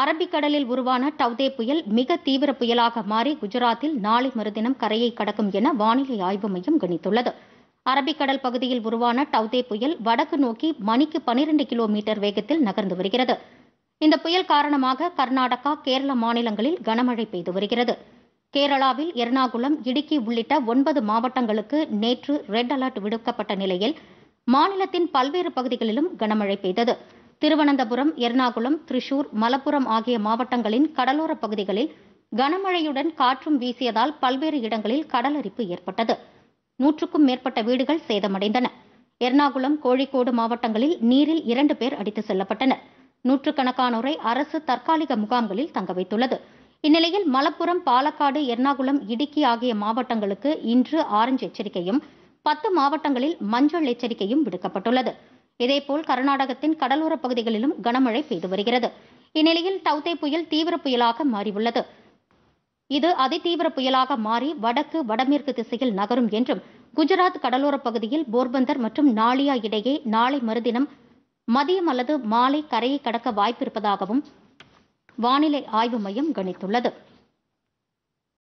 அரபிக்கடலில் உருவான டவ்தே புயல் மிக தீவிர புயலாக மாறி குஜராத்தில் நாளை மறுதினம் கரையை கடக்கும் என வானிலை ஆய்வு மையம் கணித்துள்ளது அரபிக்கடல் பகுதியில் உருவான டவ்தே புயல் வடக்கு நோக்கி மணிக்கு பனிரெண்டு கிலோமீட்டர் வேகத்தில் நகர்ந்து வருகிறது இந்த புயல் காரணமாக கர்நாடகா கேரள மாநிலங்களில் கனமழை பெய்து வருகிறது கேரளாவில் எர்ணாகுளம் இடுக்கி உள்ளிட்ட ஒன்பது மாவட்டங்களுக்கு நேற்று ரெட் அலர்ட் விடுக்கப்பட்ட நிலையில் மாநிலத்தின் பல்வேறு பகுதிகளிலும் கனமழை பெய்தது திருவனந்தபுரம் எர்ணாகுளம் திருஷூர் மலப்புரம் ஆகிய மாவட்டங்களின் கடலோர பகுதிகளில் கனமழையுடன் காற்றும் வீசியதால் பல்வேறு இடங்களில் கடலரிப்பு ஏற்பட்டது நூற்றுக்கும் மேற்பட்ட வீடுகள் சேதமடைந்தன எர்ணாகுளம் கோழிக்கோடு மாவட்டங்களில் நீரில் இரண்டு பேர் அடித்து செல்லப்பட்டனர் நூற்றுக்கணக்கானோரை அரசு தற்காலிக முகாம்களில் தங்க வைத்துள்ளது இந்நிலையில் மலப்புரம் பாலக்காடு எர்ணாகுளம் இடுக்கி ஆகிய மாவட்டங்களுக்கு இன்று ஆரஞ்சு எச்சரிக்கையும் பத்து மாவட்டங்களில் மஞ்சள் எச்சரிக்கையும் விடுக்கப்பட்டுள்ளது இதேபோல் கர்நாடகத்தின் கடலோர பகுதிகளிலும் கனமழை பெய்து வருகிறது இந்நிலையில் டவுதே புயல் தீவிர புயலாக மாறியுள்ளது இது அதிதீவிர புயலாக மாறி வடக்கு வடமேற்கு திசையில் நகரும் என்றும் குஜராத் கடலோர பகுதியில் போர்பந்தர் மற்றும் நாளியா இடையே நாளை மறுதினம் மதியம் அல்லது மாலை கரையை கடக்க வாய்ப்பிருப்பதாகவும் வானிலை ஆய்வு மையம் கணித்துள்ளது